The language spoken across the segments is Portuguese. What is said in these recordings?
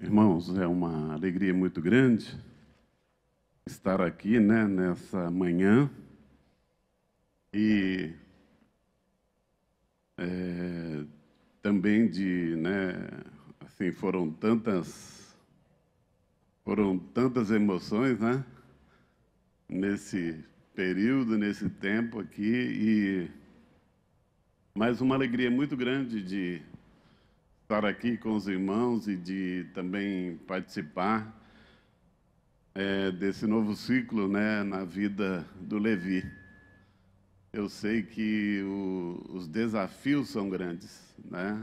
Irmãos, é uma alegria muito grande estar aqui né, nessa manhã e é, também de, né, assim, foram tantas, foram tantas emoções, né, nesse período, nesse tempo aqui e mais uma alegria muito grande de estar aqui com os irmãos e de também participar é, desse novo ciclo né, na vida do Levi. Eu sei que o, os desafios são grandes, né?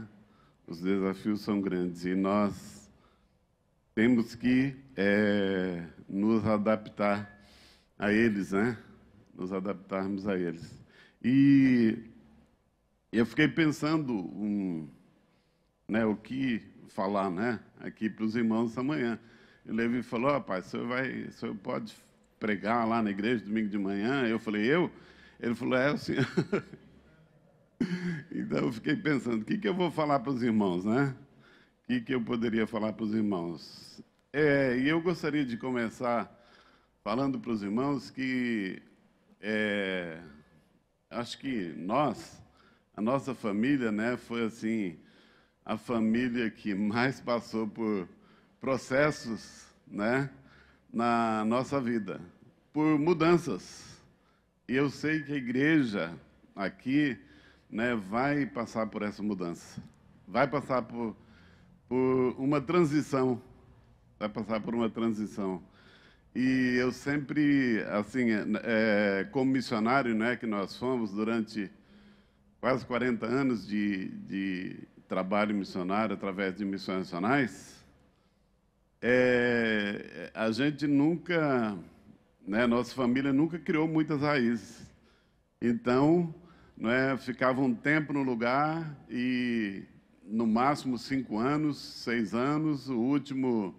Os desafios são grandes e nós temos que é, nos adaptar a eles, né? Nos adaptarmos a eles. E eu fiquei pensando um, né, o que falar né, aqui para os irmãos essa manhã. E Levi falou, rapaz, o senhor, vai, o senhor pode pregar lá na igreja domingo de manhã? Eu falei, eu? Ele falou, é, o senhor... então eu fiquei pensando, o que, que eu vou falar para os irmãos, né? O que, que eu poderia falar para os irmãos? É, e eu gostaria de começar falando para os irmãos que é, acho que nós, a nossa família, né, foi assim a família que mais passou por processos, né, na nossa vida, por mudanças. E eu sei que a igreja aqui, né, vai passar por essa mudança. Vai passar por, por uma transição. Vai passar por uma transição. E eu sempre, assim, é, como missionário, né, que nós fomos durante quase 40 anos de, de trabalho missionário através de missões nacionais, é, a gente nunca, né, nossa família nunca criou muitas raízes. Então, não é, ficava um tempo no lugar e no máximo cinco anos, seis anos. O último,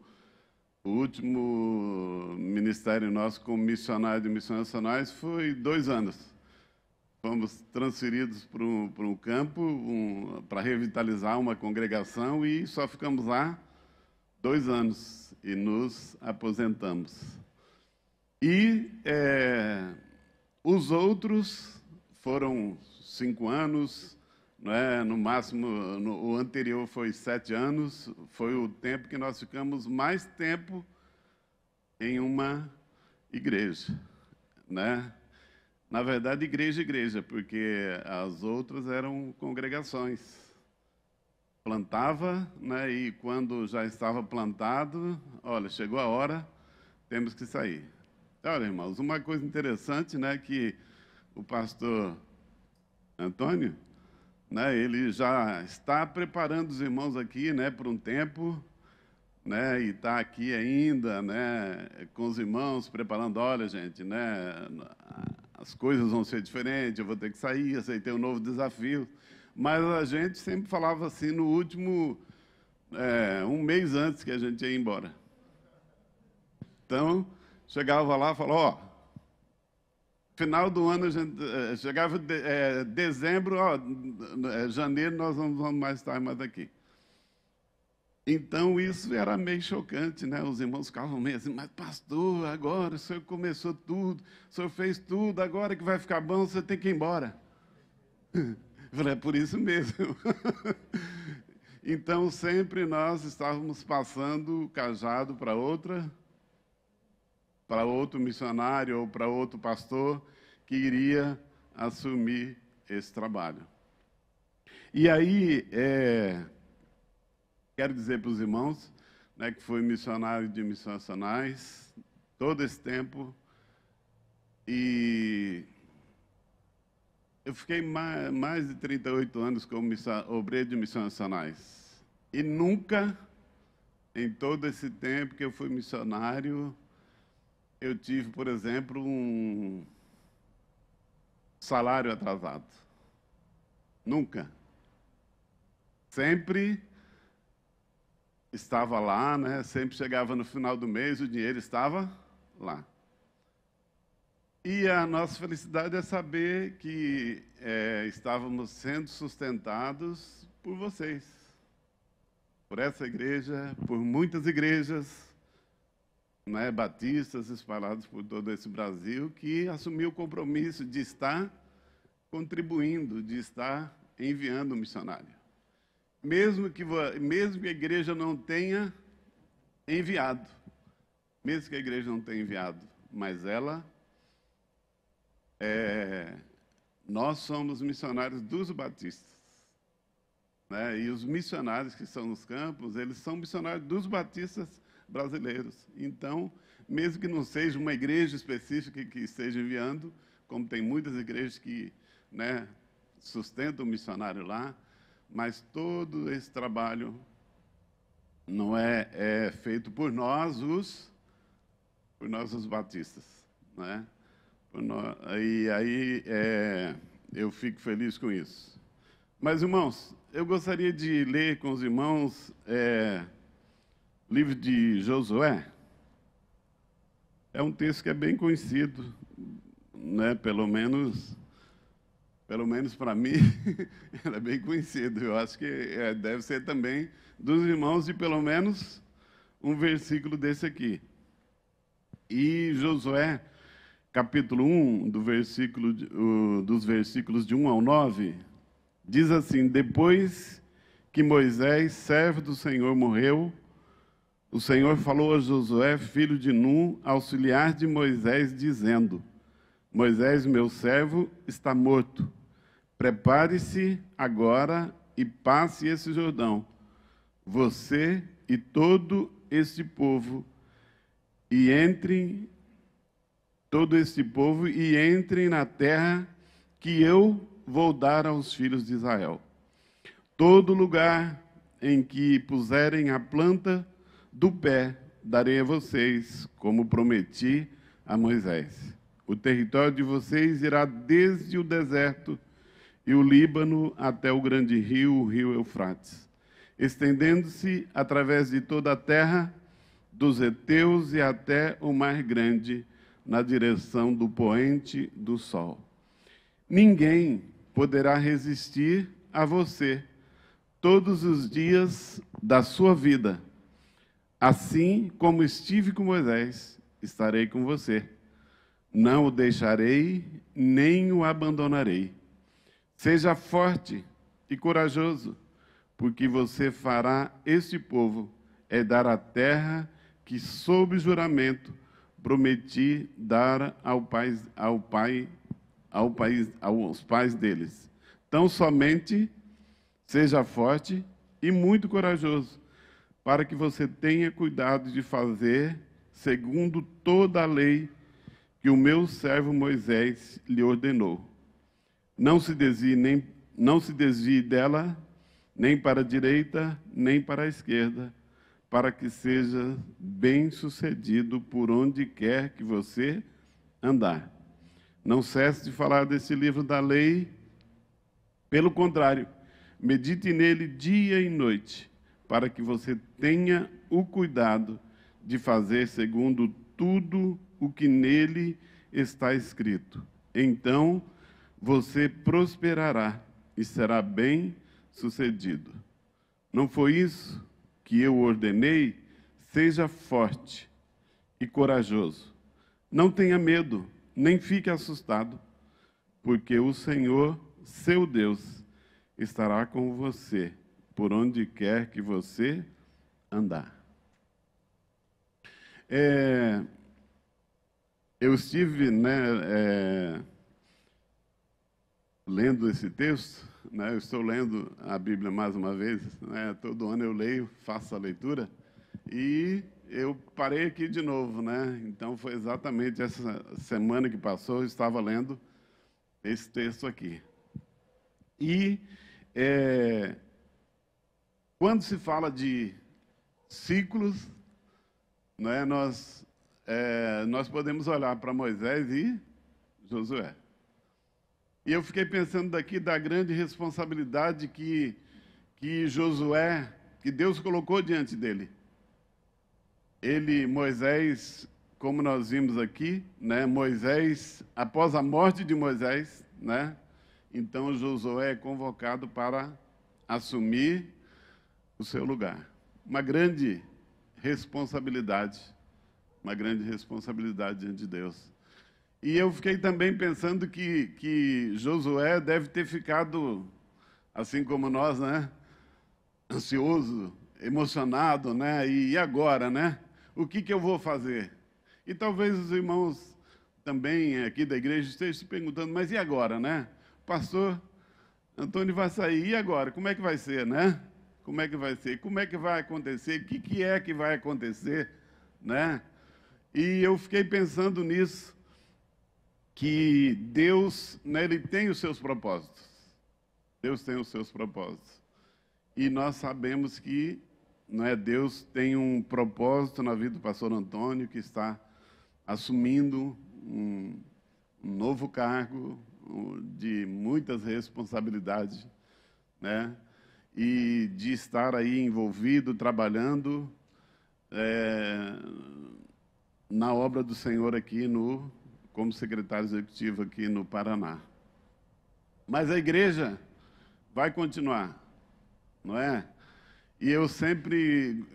o último ministério nosso como missionário de missões nacionais foi dois anos fomos transferidos para um, campo um, para revitalizar uma congregação e só ficamos lá dois anos e nos aposentamos. E é, os outros foram cinco anos, é? no máximo, no, o anterior foi sete anos, foi o tempo que nós ficamos mais tempo em uma igreja. Né? Na verdade, igreja, igreja, porque as outras eram congregações. Plantava, né, e quando já estava plantado, olha, chegou a hora, temos que sair. Então, olha, irmãos, uma coisa interessante, né, que o pastor Antônio, né, ele já está preparando os irmãos aqui, né, por um tempo, né, e está aqui ainda, né, com os irmãos preparando, olha, gente, né, as coisas vão ser diferentes, eu vou ter que sair, aceitei um novo desafio. Mas a gente sempre falava assim no último, é, um mês antes que a gente ia embora. Então, chegava lá e falava, ó, final do ano, a gente, é, chegava de, é, dezembro, ó, é, janeiro, nós não vamos mais estar mais aqui. Então isso era meio chocante, né? Os irmãos ficavam meio assim, mas pastor, agora o senhor começou tudo, o senhor fez tudo, agora que vai ficar bom, você tem que ir embora. Eu falei, é por isso mesmo. então sempre nós estávamos passando o cajado para outra, para outro missionário ou para outro pastor que iria assumir esse trabalho. E aí, é, Quero dizer para os irmãos né, que fui missionário de missionacionais todo esse tempo e eu fiquei mais, mais de 38 anos como obreiro de missionacionais e nunca em todo esse tempo que eu fui missionário eu tive, por exemplo, um salário atrasado. Nunca. Sempre estava lá, né? sempre chegava no final do mês, o dinheiro estava lá. E a nossa felicidade é saber que é, estávamos sendo sustentados por vocês, por essa igreja, por muitas igrejas né, batistas espalhados por todo esse Brasil que assumiu o compromisso de estar contribuindo, de estar enviando missionários. missionário mesmo que, mesmo que a igreja não tenha enviado, mesmo que a igreja não tenha enviado, mas ela é, nós somos missionários dos batistas. Né? E os missionários que estão nos campos, eles são missionários dos batistas brasileiros. Então, mesmo que não seja uma igreja específica que esteja enviando, como tem muitas igrejas que né, sustentam o missionário lá, mas todo esse trabalho não é, é feito por nós, os, por nós, os batistas. Né? Nós, e aí é, eu fico feliz com isso. Mas, irmãos, eu gostaria de ler com os irmãos é, o livro de Josué. É um texto que é bem conhecido, né, pelo menos pelo menos para mim, era bem conhecido. Eu acho que é, deve ser também dos irmãos de pelo menos um versículo desse aqui. E Josué, capítulo 1, do versículo, dos versículos de 1 ao 9, diz assim: Depois que Moisés, servo do Senhor, morreu, o Senhor falou a Josué, filho de Nun, auxiliar de Moisés, dizendo: Moisés, meu servo, está morto Prepare-se agora e passe esse Jordão, você e todo este povo, e entrem todo este povo e entrem na terra que eu vou dar aos filhos de Israel. Todo lugar em que puserem a planta do pé, darei a vocês, como prometi a Moisés. O território de vocês irá desde o deserto e o Líbano até o grande rio, o rio Eufrates, estendendo-se através de toda a terra dos heteus e até o mar grande, na direção do poente do sol. Ninguém poderá resistir a você todos os dias da sua vida. Assim como estive com Moisés, estarei com você. Não o deixarei, nem o abandonarei. Seja forte e corajoso, porque você fará este povo é dar a terra que, sob juramento, prometi dar ao pai, ao pai, ao país, aos pais deles. Então somente seja forte e muito corajoso, para que você tenha cuidado de fazer segundo toda a lei que o meu servo Moisés lhe ordenou. Não se desvie, nem, não se desvie dela, nem para a direita, nem para a esquerda, para que seja bem-sucedido por onde quer que você andar. Não cesse de falar desse livro da lei, pelo contrário, medite nele dia e noite, para que você tenha o cuidado de fazer segundo tudo o que nele está escrito. Então, você prosperará e será bem sucedido. Não foi isso que eu ordenei? Seja forte e corajoso. Não tenha medo, nem fique assustado, porque o Senhor, seu Deus, estará com você por onde quer que você andar. É, eu estive, né? É, lendo esse texto, né, eu estou lendo a Bíblia mais uma vez, né, todo ano eu leio, faço a leitura, e eu parei aqui de novo, né? Então foi exatamente essa semana que passou, eu estava lendo esse texto aqui. E é, quando se fala de ciclos, né, nós, é, nós podemos olhar para Moisés e Josué. E eu fiquei pensando daqui da grande responsabilidade que, que Josué, que Deus colocou diante dele. Ele, Moisés, como nós vimos aqui, né, Moisés, após a morte de Moisés, né, então Josué é convocado para assumir o seu lugar. Uma grande responsabilidade, uma grande responsabilidade diante de Deus. E eu fiquei também pensando que, que Josué deve ter ficado, assim como nós, né? Ansioso, emocionado, né? E agora, né? O que, que eu vou fazer? E talvez os irmãos também aqui da igreja estejam se perguntando, mas e agora, né? Pastor Antônio vai sair, e agora? Como é que vai ser, né? Como é que vai ser? Como é que vai acontecer? O que, que é que vai acontecer, né? E eu fiquei pensando nisso que Deus, nele né, tem os seus propósitos. Deus tem os seus propósitos. E nós sabemos que não é Deus tem um propósito na vida do pastor Antônio que está assumindo um, um novo cargo de muitas responsabilidades, né? E de estar aí envolvido, trabalhando é, na obra do Senhor aqui no como secretário executivo aqui no Paraná. Mas a igreja vai continuar, não é? E eu sempre,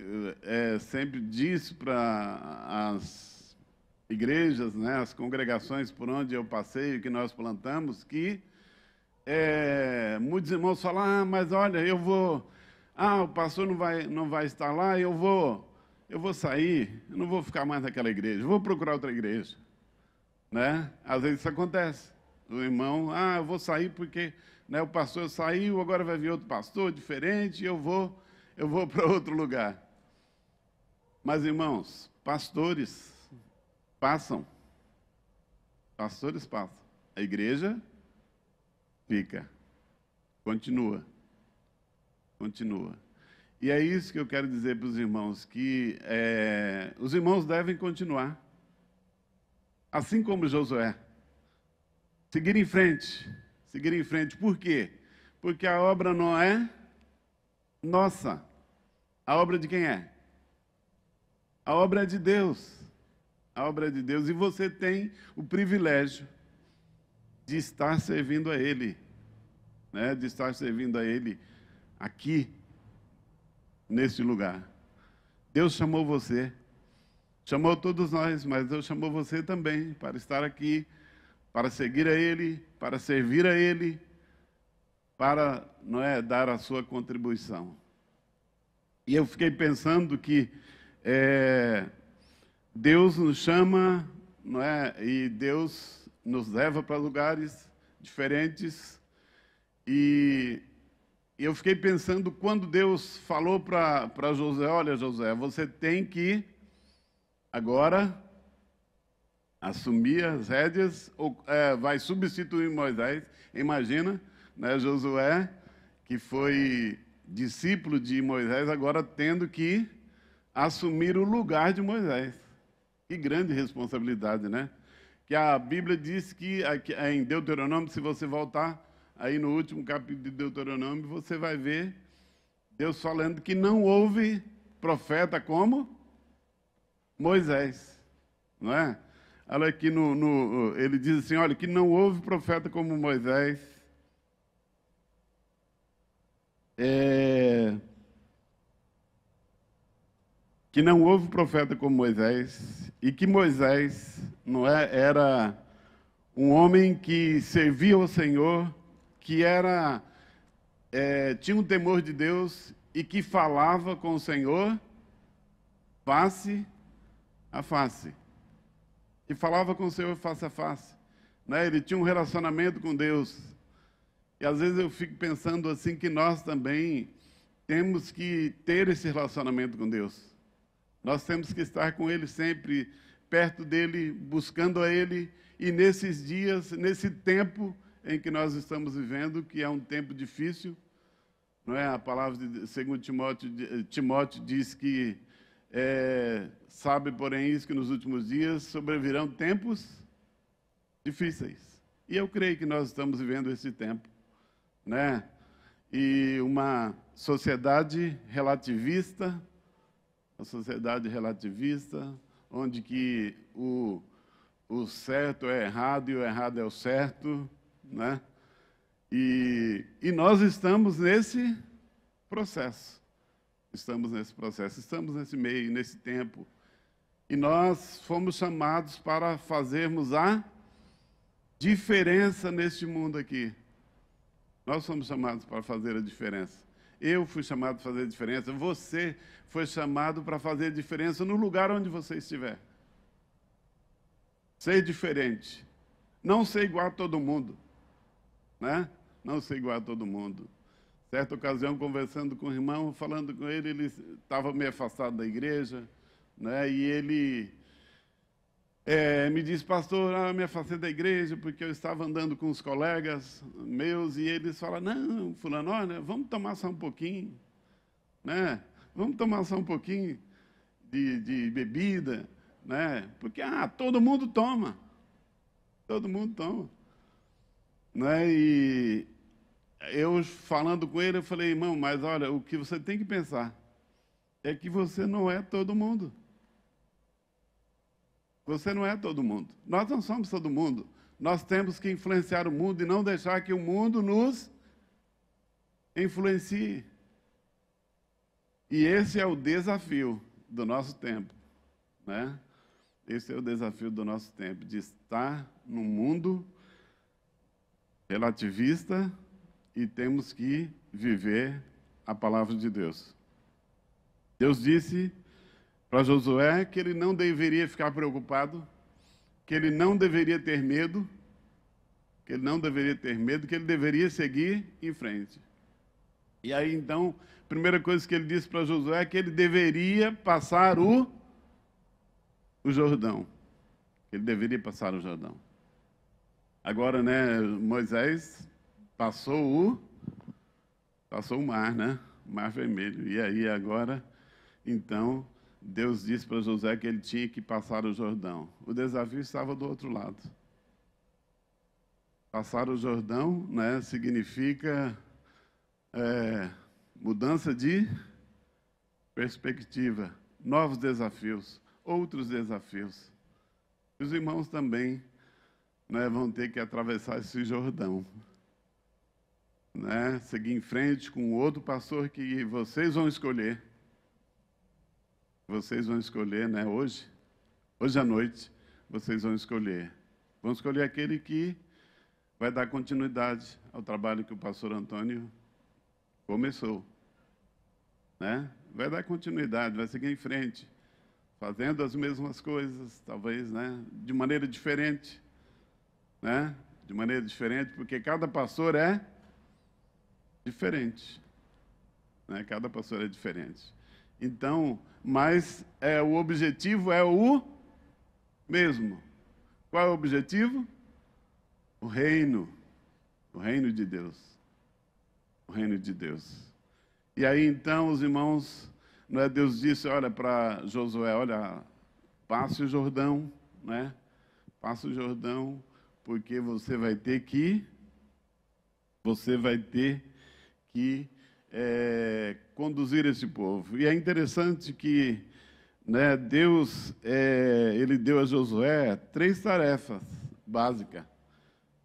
é, sempre disse para as igrejas, né, as congregações por onde eu passei, que nós plantamos, que é, muitos irmãos falam, ah, mas olha, eu vou, ah, o pastor não vai, não vai estar lá, eu vou, eu vou sair, eu não vou ficar mais naquela igreja, vou procurar outra igreja. Né? Às vezes isso acontece. O irmão, ah, eu vou sair porque né, o pastor saiu, agora vai vir outro pastor diferente, eu vou, eu vou para outro lugar. Mas, irmãos, pastores passam. Pastores passam. A igreja fica. Continua. Continua. E é isso que eu quero dizer para os irmãos, que é, os irmãos devem continuar assim como Josué. Seguir em frente, seguir em frente. Por quê? Porque a obra não é nossa. A obra de quem é? A obra é de Deus. A obra é de Deus. E você tem o privilégio de estar servindo a Ele, né? de estar servindo a Ele aqui, neste lugar. Deus chamou você Chamou todos nós, mas Deus chamou você também para estar aqui, para seguir a Ele, para servir a Ele, para não é, dar a sua contribuição. E eu fiquei pensando que é, Deus nos chama, não é, e Deus nos leva para lugares diferentes. E eu fiquei pensando quando Deus falou para José: Olha, José, você tem que agora assumir as rédeas, ou, é, vai substituir Moisés. Imagina, né, Josué, que foi discípulo de Moisés, agora tendo que assumir o lugar de Moisés. Que grande responsabilidade, né? Que a Bíblia diz que é em Deuteronômio, se você voltar aí no último capítulo de Deuteronômio, você vai ver Deus falando que não houve profeta como Moisés, não é? Olha aqui, no, no, ele diz assim: olha, que não houve profeta como Moisés. É... Que não houve profeta como Moisés, e que Moisés não é, era um homem que servia ao Senhor, que era é, tinha um temor de Deus e que falava com o Senhor face a face. E falava com o Senhor face a face. Né? Ele tinha um relacionamento com Deus. E às vezes eu fico pensando assim que nós também temos que ter esse relacionamento com Deus. Nós temos que estar com Ele sempre, perto dEle, buscando a Ele. E nesses dias, nesse tempo em que nós estamos vivendo, que é um tempo difícil, não é? A palavra de segundo Timóteo, eh, Timóteo diz que é, Sabe, porém, isso que nos últimos dias sobrevirão tempos difíceis. E eu creio que nós estamos vivendo esse tempo, né? E uma sociedade relativista, uma sociedade relativista, onde que o, o certo é errado e o errado é o certo, né? E, e nós estamos nesse processo. Estamos nesse processo, estamos nesse meio, nesse tempo e nós fomos chamados para fazermos a diferença neste mundo aqui. Nós fomos chamados para fazer a diferença. Eu fui chamado para fazer a diferença. Você foi chamado para fazer a diferença no lugar onde você estiver. Ser diferente. Não ser igual a todo mundo. Né? Não ser igual a todo mundo. Certa ocasião, conversando com o irmão, falando com ele, ele estava meio afastado da igreja. Né? E ele é, me disse, pastor, ah, me afastei da é igreja porque eu estava andando com os colegas meus e eles falam, não, fulano, olha, vamos tomar só um pouquinho, né? Vamos tomar só um pouquinho de, de bebida, né? Porque, ah, todo mundo toma, todo mundo toma, né? E eu falando com ele, eu falei, irmão, mas olha, o que você tem que pensar é que você não é todo mundo. Você não é todo mundo. Nós não somos todo mundo. Nós temos que influenciar o mundo e não deixar que o mundo nos influencie. E esse é o desafio do nosso tempo, né? Esse é o desafio do nosso tempo, de estar num mundo relativista e temos que viver a palavra de Deus. Deus disse para Josué que ele não deveria ficar preocupado, que ele não deveria ter medo, que ele não deveria ter medo, que ele deveria seguir em frente. E aí então, a primeira coisa que ele disse para Josué é que ele deveria passar o, o Jordão. Ele deveria passar o Jordão. Agora, né, Moisés passou o passou o mar, né? O mar vermelho. E aí agora, então, Deus disse para José que ele tinha que passar o Jordão. O desafio estava do outro lado. Passar o Jordão né, significa é, mudança de perspectiva, novos desafios, outros desafios. Os irmãos também né, vão ter que atravessar esse Jordão. Né, seguir em frente com outro pastor que vocês vão escolher vocês vão escolher, né? Hoje, hoje à noite, vocês vão escolher. Vão escolher aquele que vai dar continuidade ao trabalho que o pastor Antônio começou, né? Vai dar continuidade, vai seguir em frente, fazendo as mesmas coisas, talvez, né? De maneira diferente, né? De maneira diferente, porque cada pastor é diferente, né? Cada pastor é diferente. Então, mas é, o objetivo é o mesmo. Qual é o objetivo? O reino. O reino de Deus. O reino de Deus. E aí então os irmãos, não é Deus disse, olha para Josué, olha, passe o Jordão, né? Passa o Jordão, porque você vai ter que você vai ter que é, conduzir esse povo. E é interessante que né, Deus é, ele deu a Josué três tarefas básicas.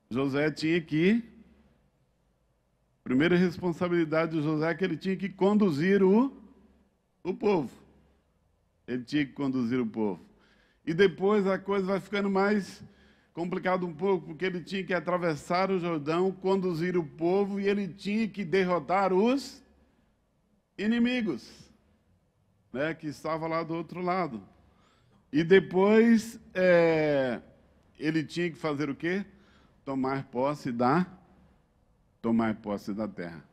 Josué tinha que primeira responsabilidade de Josué é que ele tinha que conduzir o, o povo. Ele tinha que conduzir o povo. E depois a coisa vai ficando mais complicado um pouco, porque ele tinha que atravessar o Jordão, conduzir o povo e ele tinha que derrotar os inimigos, né, que estava lá do outro lado. E depois é, ele tinha que fazer o quê? Tomar posse da tomar posse da terra.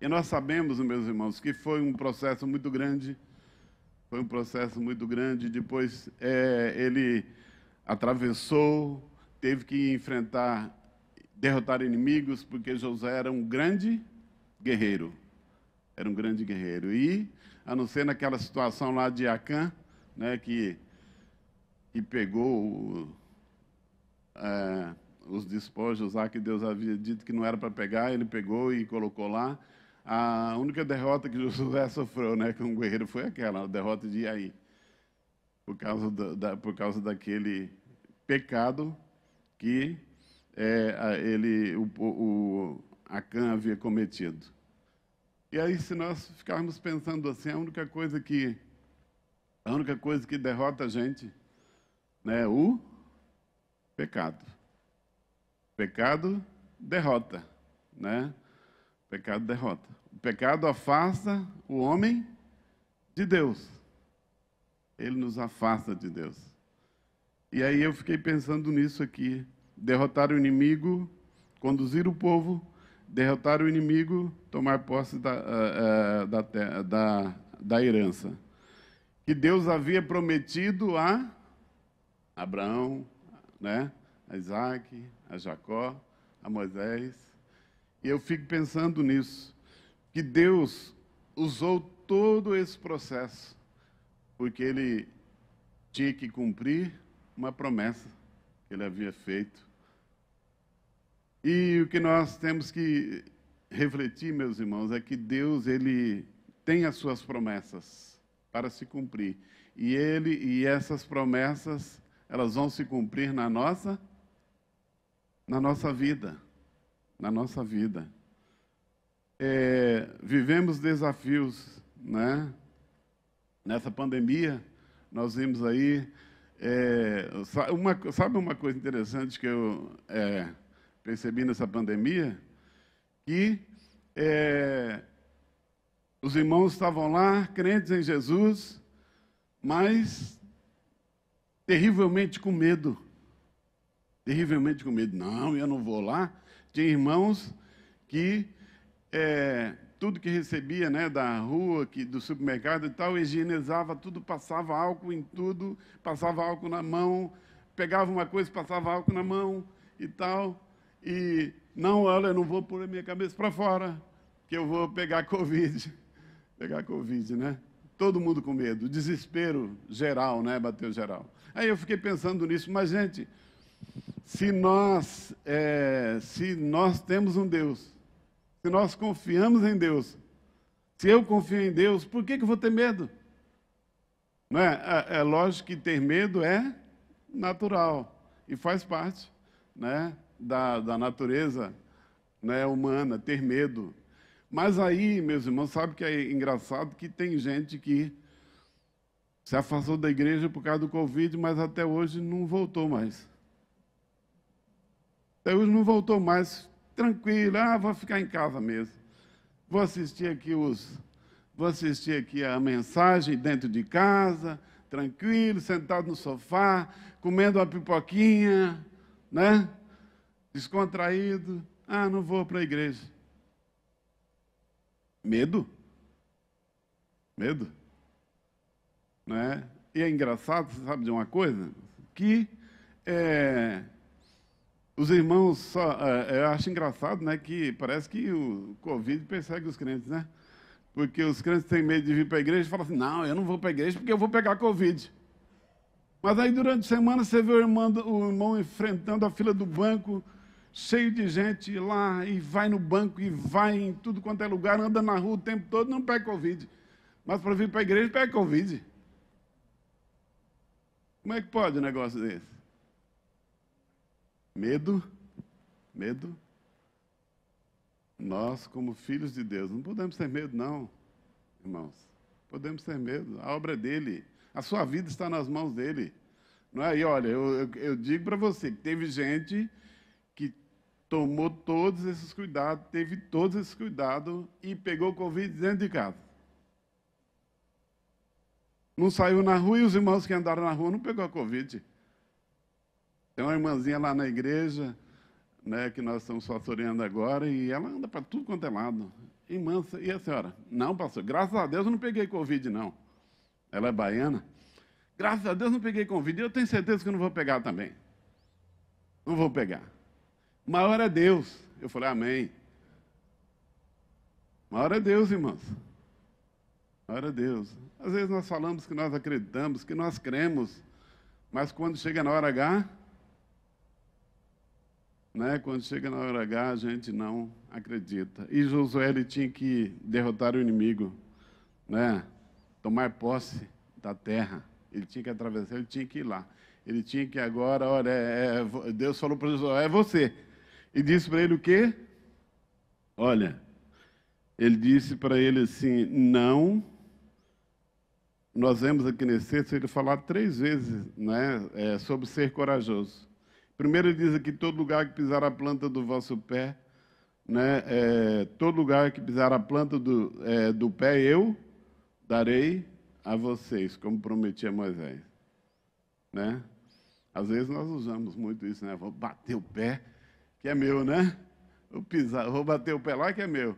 E nós sabemos, meus irmãos, que foi um processo muito grande, foi um processo muito grande. Depois é, ele atravessou, teve que enfrentar, derrotar inimigos, porque José era um grande guerreiro. Era um grande guerreiro. E, a não ser naquela situação lá de Acã, né, que, que pegou é, os despojos lá que Deus havia dito que não era para pegar, ele pegou e colocou lá. A única derrota que José sofreu né, com o guerreiro foi aquela, a derrota de Iaí por causa, da, da, por causa daquele pecado que é, ele, o, o, Acã havia cometido. E aí, se nós ficarmos pensando assim, a única coisa que, a única coisa que derrota a gente né, é o pecado. Pecado derrota, né? Pecado derrota. O pecado afasta o homem de Deus ele nos afasta de Deus. E aí eu fiquei pensando nisso aqui: derrotar o inimigo, conduzir o povo, derrotar o inimigo, tomar posse da, eh, eh, da, da, da herança. Que Deus havia prometido a Abraão, né? a Isaac, a Jacó, a Moisés. E eu fico pensando nisso, que Deus usou todo esse processo porque ele tinha que cumprir uma promessa que ele havia feito. E o que nós temos que refletir, meus irmãos, é que Deus ele tem as suas promessas para se cumprir. E ele e essas promessas, elas vão se cumprir na nossa na nossa vida, na nossa vida. É, vivemos desafios, né? Nessa pandemia, nós vimos aí. É, uma, sabe uma coisa interessante que eu é, percebi nessa pandemia? Que é, os irmãos estavam lá, crentes em Jesus, mas terrivelmente com medo. Terrivelmente com medo. Não, eu não vou lá. Tinha irmãos que é, tudo que recebia né, da rua, que, do supermercado e tal, higienizava tudo, passava álcool em tudo, passava álcool na mão, pegava uma coisa, passava álcool na mão e tal. E não, olha, eu não vou pôr a minha cabeça para fora, que eu vou pegar Covid. Pegar Covid, né? Todo mundo com medo, desespero geral, né? Bateu geral. Aí eu fiquei pensando nisso, mas gente, se nós, é, se nós temos um Deus se nós confiamos em Deus, se eu confio em Deus, por que, que eu vou ter medo? Não é? é? é lógico que ter medo é natural e faz parte né, da, da natureza né, humana, ter medo. Mas aí, meus irmãos, sabe que é engraçado que tem gente que se afastou da igreja por causa do Covid, mas até hoje não voltou mais. Até hoje não voltou mais, tranquilo, ah, vou ficar em casa mesmo. Vou assistir aqui os. Vou assistir aqui a mensagem dentro de casa, tranquilo, sentado no sofá, comendo uma pipoquinha, né? Descontraído. Ah, não vou para a igreja. Medo? Medo? Né? E é engraçado, você sabe de uma coisa? Que é, os irmãos, só, é, é, eu acho engraçado, né, que parece que o Covid persegue os crentes, né? Porque os crentes têm medo de vir para a igreja e falam assim, não, eu não vou para a igreja porque eu vou pegar Covid. Mas aí durante a semana você vê o irmão, o irmão enfrentando a fila do banco, cheio de gente lá, e vai no banco, e vai em tudo quanto é lugar, anda na rua o tempo todo, não pega Covid. Mas para vir para a igreja, pega Covid. Como é que pode um negócio desse? Medo, medo. Nós, como filhos de Deus, não podemos ter medo, não, irmãos. Podemos ter medo. A obra é dele. A sua vida está nas mãos dele. Não é? E olha, eu, eu, eu digo para você que teve gente que tomou todos esses cuidados, teve todos esses cuidados e pegou Covid dentro de casa. Não saiu na rua e os irmãos que andaram na rua não pegou a Covid. Tem uma irmãzinha lá na igreja, né, que nós estamos pastoreando agora, e ela anda para tudo quanto é lado. Irmã, e a senhora? Não, pastor, graças a Deus eu não peguei Covid, não. Ela é baiana. Graças a Deus não peguei Covid, e eu tenho certeza que eu não vou pegar também. Não vou pegar. Maior é Deus. Eu falei, amém. Maior é Deus, irmãos. Maior é Deus. Às vezes nós falamos que nós acreditamos, que nós cremos, mas quando chega na hora H, né? Quando chega na hora H, a gente não acredita. E Josué ele tinha que derrotar o inimigo, né? tomar posse da terra. Ele tinha que atravessar, ele tinha que ir lá. Ele tinha que agora, olha, é, é, Deus falou para Josué, é você. E disse para ele o quê? Olha, ele disse para ele assim, não. Nós vemos aqui nesse texto ele falar três vezes né, é, sobre ser corajoso. Primeiro ele diz aqui, todo lugar que pisar a planta do vosso pé, né, é, todo lugar que pisar a planta do, é, do pé, eu darei a vocês, como prometia Moisés. Né? Às vezes nós usamos muito isso, né? Vou bater o pé, que é meu, né? Vou pisar, vou bater o pé lá que é meu.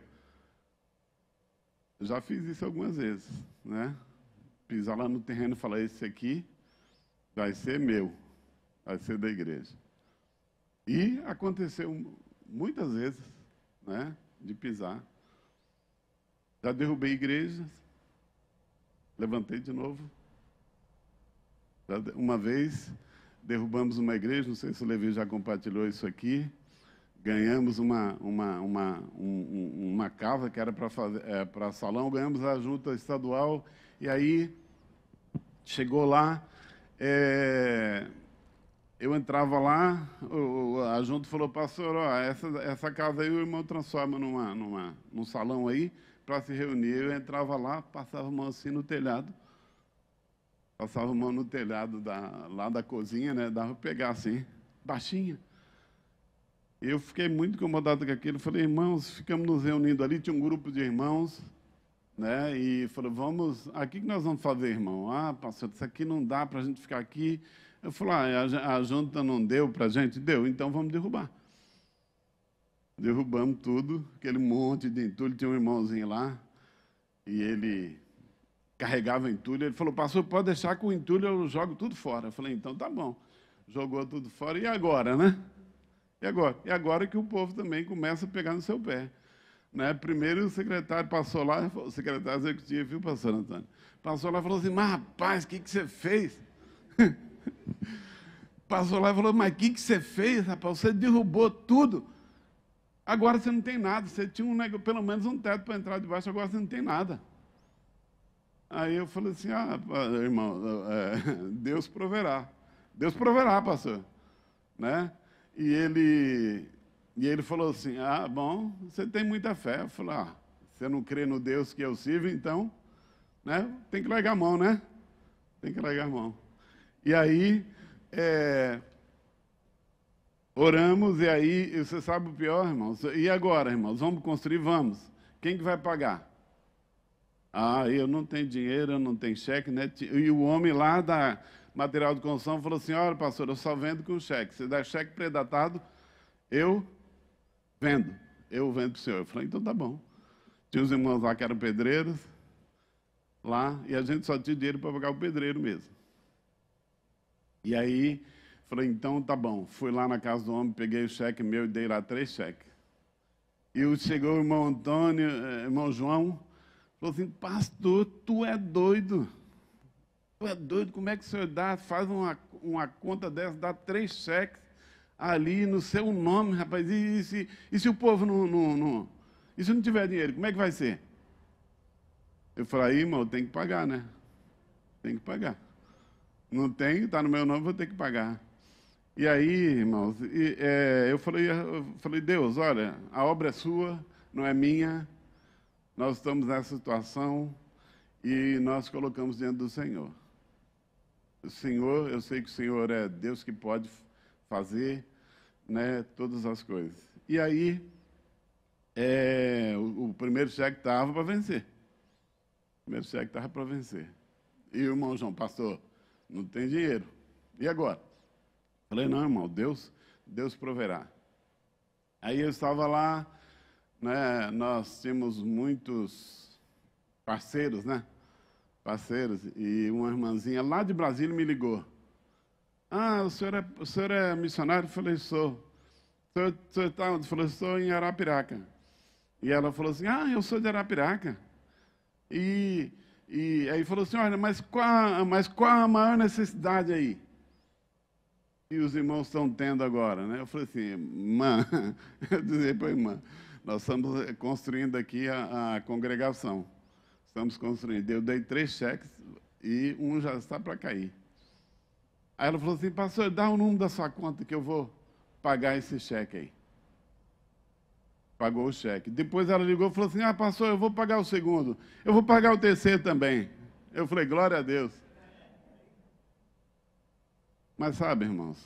já fiz isso algumas vezes, né? Pisar lá no terreno e falar, esse aqui vai ser meu, vai ser da igreja. E aconteceu muitas vezes, né, de pisar. Já derrubei igrejas, levantei de novo. Já uma vez derrubamos uma igreja, não sei se o Levi já compartilhou isso aqui. Ganhamos uma, uma, uma, um, uma casa que era para é, salão, ganhamos a junta estadual, e aí chegou lá. É, eu entrava lá, o, a junta falou, pastor, ó, essa, essa casa aí o irmão transforma numa, numa, num salão aí para se reunir. Eu entrava lá, passava a mão assim no telhado, passava a mão no telhado da, lá da cozinha, né? Dava para pegar assim, baixinha. Eu fiquei muito incomodado com aquilo. Falei, irmãos, ficamos nos reunindo ali, tinha um grupo de irmãos, né? E falou, vamos, aqui que nós vamos fazer, irmão? Ah, pastor, isso aqui não dá para a gente ficar aqui. Eu falei, ah, a junta não deu para a gente? Deu, então vamos derrubar. Derrubamos tudo, aquele monte de entulho, tinha um irmãozinho lá, e ele carregava entulho, ele falou, pastor, pode deixar com o entulho eu jogo tudo fora. Eu falei, então tá bom. Jogou tudo fora, e agora, né? E agora? E agora que o povo também começa a pegar no seu pé. Né? Primeiro o secretário passou lá, o secretário executivo, viu, pastor Antônio? Passou lá e falou assim, mas rapaz, o que, que você fez? Passou lá e falou: Mas o que, que você fez, rapaz? Você derrubou tudo. Agora você não tem nada. Você tinha um, pelo menos um teto para entrar debaixo, agora você não tem nada. Aí eu falei assim: Ah, irmão, é, Deus proverá. Deus proverá, pastor. Né? E ele, e ele falou assim: Ah, bom, você tem muita fé. Eu falei: Ah, você não crê no Deus que eu sirvo, então né? tem que largar a mão, né? Tem que largar a mão. E aí, é, oramos, e aí, você sabe o pior, irmãos? E agora, irmãos? Vamos construir? Vamos. Quem que vai pagar? Ah, eu não tenho dinheiro, eu não tenho cheque, né? E o homem lá da material de construção falou assim: olha, pastor, eu só vendo com cheque. Se dá cheque predatado, eu vendo. Eu vendo para o senhor. Eu falei: então tá bom. Tinha os irmãos lá que eram pedreiros, lá, e a gente só tinha dinheiro para pagar o pedreiro mesmo. E aí, falei, então tá bom. Fui lá na casa do homem, peguei o cheque meu e dei lá três cheques. E chegou o irmão Antônio, eh, irmão João, falou assim, pastor, tu é doido. Tu é doido, como é que o senhor dá? Faz uma, uma conta dessa, dá três cheques ali no seu nome, rapaz. E, e, se, e se o povo não, não, não. E se não tiver dinheiro, como é que vai ser? Eu falei, irmão, tem que pagar, né? Tem que pagar. Não tenho, está no meu nome, vou ter que pagar. E aí, irmãos, e, é, eu, falei, eu falei, Deus, olha, a obra é sua, não é minha. Nós estamos nessa situação e nós colocamos diante do Senhor. O Senhor, eu sei que o Senhor é Deus que pode fazer né, todas as coisas. E aí, é, o, o, primeiro cheque estava para vencer. O primeiro cheque estava para vencer. E o irmão João, pastor, não tem dinheiro. E agora? Falei, não, irmão, Deus, Deus proverá. Aí eu estava lá, né, nós tínhamos muitos parceiros, né? Parceiros, e uma irmãzinha lá de Brasília me ligou. Ah, o senhor é, o senhor é missionário? Eu falei, sou. O senhor, o Eu falei, sou em Arapiraca. E ela falou assim, ah, eu sou de Arapiraca. E e aí falou assim: olha, mas qual, mas qual a maior necessidade aí? E os irmãos estão tendo agora, né? Eu falei assim, irmã, eu disse para a irmã, nós estamos construindo aqui a, a, congregação. Estamos construindo. Eu dei três cheques e um já está para cair. Aí ela falou assim, pastor, dá o número da sua conta que eu vou pagar esse cheque aí. Pagou o cheque. Depois ela ligou e falou assim: Ah, pastor, eu vou pagar o segundo. Eu vou pagar o terceiro também. Eu falei: Glória a Deus. Mas sabe, irmãos,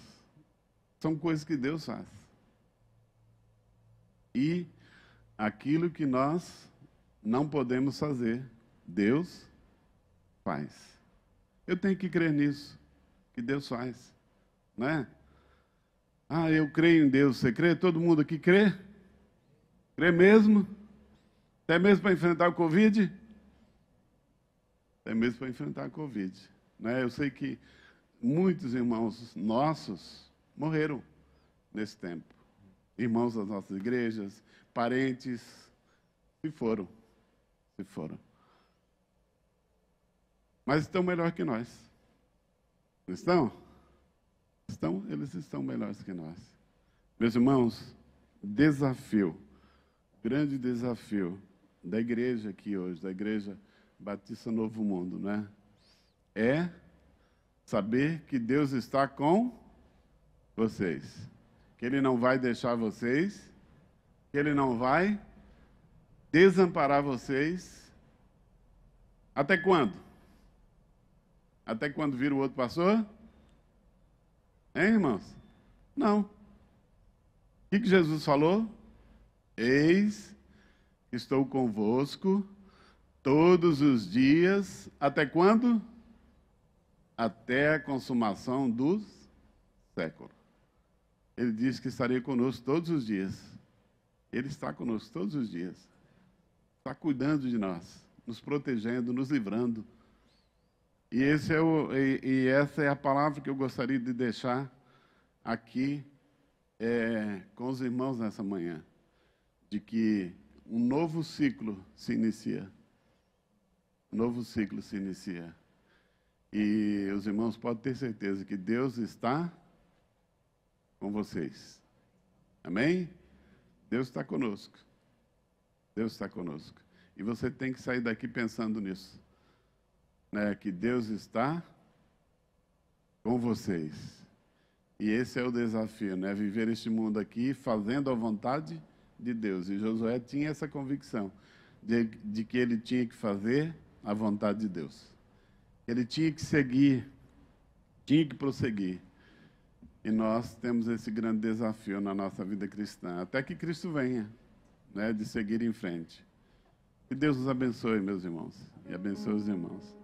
são coisas que Deus faz. E aquilo que nós não podemos fazer, Deus faz. Eu tenho que crer nisso, que Deus faz, né? Ah, eu creio em Deus. Você crê? Todo mundo aqui crê? Crê mesmo? Até mesmo para enfrentar o Covid? Até mesmo para enfrentar o Covid. Né? Eu sei que muitos irmãos nossos morreram nesse tempo. Irmãos das nossas igrejas, parentes, se foram. Se foram. Mas estão melhor que nós. estão? Estão, eles estão melhores que nós. Meus irmãos, desafio grande desafio da igreja aqui hoje, da igreja Batista Novo Mundo, né? É saber que Deus está com vocês, que Ele não vai deixar vocês, que Ele não vai desamparar vocês. Até quando? Até quando vira o outro pastor? Hein, irmãos? Não. O que, que Jesus falou? Eis, estou convosco todos os dias, até quando? Até a consumação dos séculos. Ele diz que estaria conosco todos os dias. Ele está conosco todos os dias. Está cuidando de nós, nos protegendo, nos livrando. E, esse é o, e, e essa é a palavra que eu gostaria de deixar aqui é, com os irmãos nessa manhã de que um novo ciclo se inicia. Um novo ciclo se inicia. E os irmãos podem ter certeza que Deus está com vocês. Amém? Deus está conosco. Deus está conosco. E você tem que sair daqui pensando nisso. Né? Que Deus está com vocês. E esse é o desafio, né? Viver este mundo aqui fazendo a vontade de Deus. E Josué tinha essa convicção de, de que ele tinha que fazer a vontade de Deus. Ele tinha que seguir, tinha que prosseguir. E nós temos esse grande desafio na nossa vida cristã, até que Cristo venha, né, de seguir em frente. Que Deus os abençoe, meus irmãos, e abençoe os irmãos.